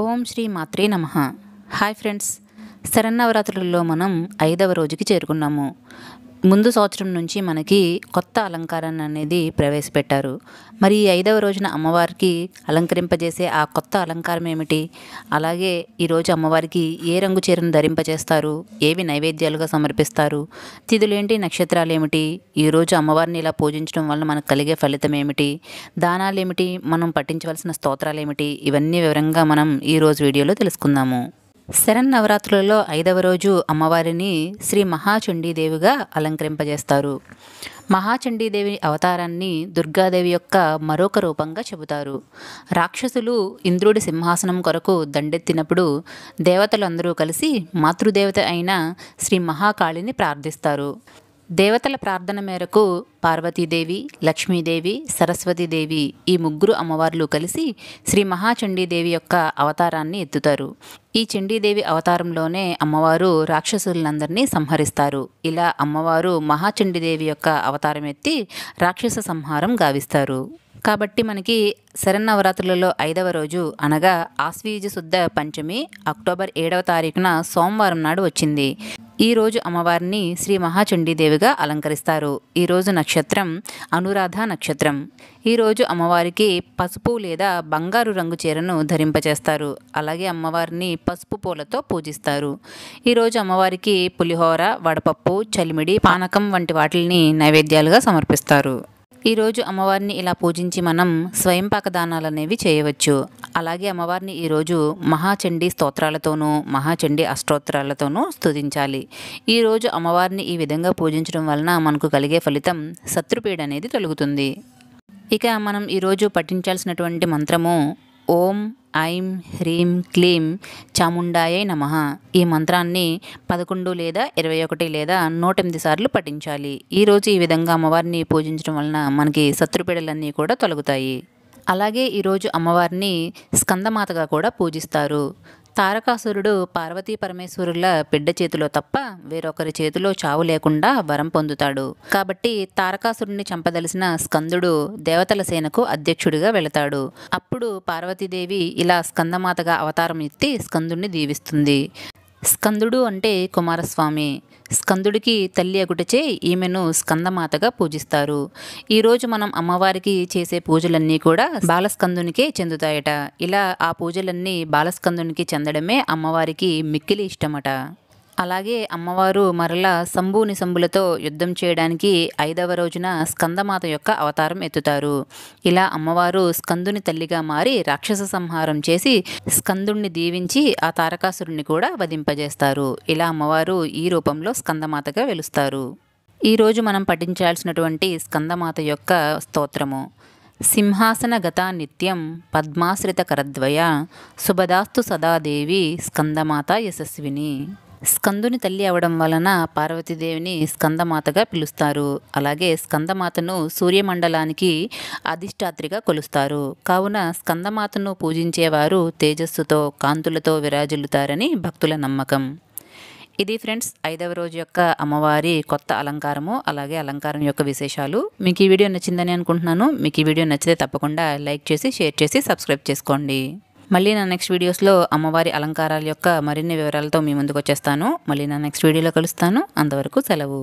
ఓం శ్రీ మాత్రే నమ hi friends శరన్నవరాత్రులలో మనం ఐదవ రోజుకి చేరుకున్నాము ముందు సంవత్సరం నుంచి మనకి కొత్త అలంకారాన్ని అనేది ప్రవేశపెట్టారు మరి ఐదవ రోజున అమ్మవారికి అలంకరింపజేసే ఆ కొత్త అలంకారం ఏమిటి అలాగే ఈరోజు అమ్మవారికి ఏ రంగు చీరను ధరింపజేస్తారు ఏవి నైవేద్యాలుగా సమర్పిస్తారు తిథులేంటి నక్షత్రాలు ఏమిటి ఈరోజు అమ్మవారిని ఇలా పూజించడం వల్ల మనకు కలిగే ఫలితం ఏమిటి దానాలు ఏమిటి మనం పఠించవలసిన స్తోత్రాలు ఏమిటి ఇవన్నీ వివరంగా మనం ఈరోజు వీడియోలో తెలుసుకుందాము శరన్నవరాత్రులలో ఐదవ రోజు అమ్మవారిని శ్రీ మహాచండీదేవిగా అలంకరింపజేస్తారు మహాచండీదేవి అవతారాన్ని దుర్గాదేవి యొక్క మరొక రూపంగా చెబుతారు రాక్షసులు ఇంద్రుడి సింహాసనం కొరకు దండెత్తినప్పుడు దేవతలందరూ కలిసి మాతృదేవత అయిన శ్రీ మహాకాళిని ప్రార్థిస్తారు దేవతల ప్రార్థన మేరకు పార్వతీదేవి లక్ష్మీదేవి సరస్వతీదేవి ఈ ముగ్గురు అమ్మవార్లు కలిసి శ్రీ మహాచండీదేవి యొక్క అవతారాన్ని ఎత్తుతారు ఈ చండీదేవి అవతారంలోనే అమ్మవారు రాక్షసులందరినీ సంహరిస్తారు ఇలా అమ్మవారు మహాచండీదేవి యొక్క అవతారం ఎత్తి రాక్షస సంహారం గావిస్తారు కాబట్టి మనకి శరన్నవరాత్రులలో ఐదవ రోజు అనగా ఆశ్వీజ శుద్ధ పంచమి అక్టోబర్ ఏడవ తారీఖున సోమవారం నాడు వచ్చింది ఈరోజు అమ్మవారిని శ్రీ మహాచండీదేవిగా అలంకరిస్తారు ఈరోజు నక్షత్రం అనురాధ నక్షత్రం ఈరోజు అమ్మవారికి పసుపు లేదా బంగారు రంగు చీరను ధరింపచేస్తారు అలాగే అమ్మవారిని పసుపు పూలతో పూజిస్తారు ఈరోజు అమ్మవారికి పులిహోర వడపప్పు చలిమిడి పానకం వంటి వాటిని నైవేద్యాలుగా సమర్పిస్తారు ఈరోజు అమ్మవారిని ఇలా పూజించి మనం స్వయంపాక దానాలు అనేవి చేయవచ్చు అలాగే అమ్మవారిని ఈరోజు మహాచండీ స్తోత్రాలతోనూ మహాచండీ అష్టోత్తరాలతోనూ స్థుతించాలి ఈరోజు అమ్మవారిని ఈ విధంగా పూజించడం వలన మనకు కలిగే ఫలితం శత్రుపీడ అనేది తొలుగుతుంది ఇక మనం ఈరోజు పఠించాల్సినటువంటి మంత్రము ఓం ఐం హ్రీం క్లీం చాముండాయే నమ ఈ మంత్రాన్ని పదకొండు లేదా ఇరవై ఒకటి లేదా నూట ఎనిమిది సార్లు పఠించాలి ఈరోజు ఈ విధంగా అమ్మవారిని పూజించడం వలన మనకి శత్రుపీడలన్నీ కూడా తొలగుతాయి అలాగే ఈరోజు అమ్మవారిని స్కందమాతగా కూడా పూజిస్తారు తారకాసురుడు పార్వతీ పరమేశ్వరుల బిడ్డ చేతిలో తప్ప వేరొకరి చేతిలో చావు లేకుండా వరం పొందుతాడు కాబట్టి తారకాసురుడిని చంపదలిసిన స్కందుడు దేవతల సేనకు అధ్యక్షుడిగా వెళతాడు అప్పుడు పార్వతీదేవి ఇలా స్కందమాతగా అవతారం ఎత్తి స్కందుణ్ణి దీవిస్తుంది స్కందుడు అంటే కుమారస్వామి స్కందుడికి తల్లి అగుటచే ఈమెను స్కందమాతగా పూజిస్తారు ఈరోజు మనం అమ్మవారికి చేసే పూజలన్నీ కూడా బాలస్కందునికే చెందుతాయట ఇలా ఆ పూజలన్నీ బాలస్కందునికి చెందడమే అమ్మవారికి మిక్కిలి ఇష్టమట అలాగే అమ్మవారు మరలా శంభుని సంబులతో యుద్ధం చేయడానికి ఐదవ రోజున స్కందమాత యొక్క అవతారం ఎత్తుతారు ఇలా అమ్మవారు స్కందుని తల్లిగా మారి రాక్షస సంహారం చేసి స్కందుణ్ణి దీవించి ఆ తారకాసురుణ్ణి కూడా వధింపజేస్తారు ఇలా అమ్మవారు ఈ రూపంలో స్కందమాతగా వెలుస్తారు ఈరోజు మనం పఠించాల్సినటువంటి స్కందమాత యొక్క స్తోత్రము సింహాసన గత నిత్యం పద్మాశ్రిత కరద్వయ శుభదాస్తు సదాదేవి స్కందమాత యశస్విని స్కందుని తల్లి అవడం వలన పార్వతీదేవిని స్కందమాతగా పిలుస్తారు అలాగే స్కందమాతను సూర్యమండలానికి అధిష్టాత్రిగా కొలుస్తారు కావున స్కందమాతను పూజించేవారు తేజస్సుతో కాంతులతో విరాజిల్లుతారని భక్తుల నమ్మకం ఇది ఫ్రెండ్స్ ఐదవ రోజు యొక్క అమ్మవారి కొత్త అలంకారము అలాగే అలంకారం యొక్క విశేషాలు మీకు ఈ వీడియో నచ్చిందని అనుకుంటున్నాను మీకు ఈ వీడియో నచ్చితే తప్పకుండా లైక్ చేసి షేర్ చేసి సబ్స్క్రైబ్ చేసుకోండి మళ్ళీ నా నెక్స్ట్ వీడియోస్లో అమ్మవారి అలంకారాల యొక్క మరిన్ని వివరాలతో మీ ముందుకు వచ్చేస్తాను మళ్ళీ నా నెక్స్ట్ వీడియోలో కలుస్తాను అంతవరకు సెలవు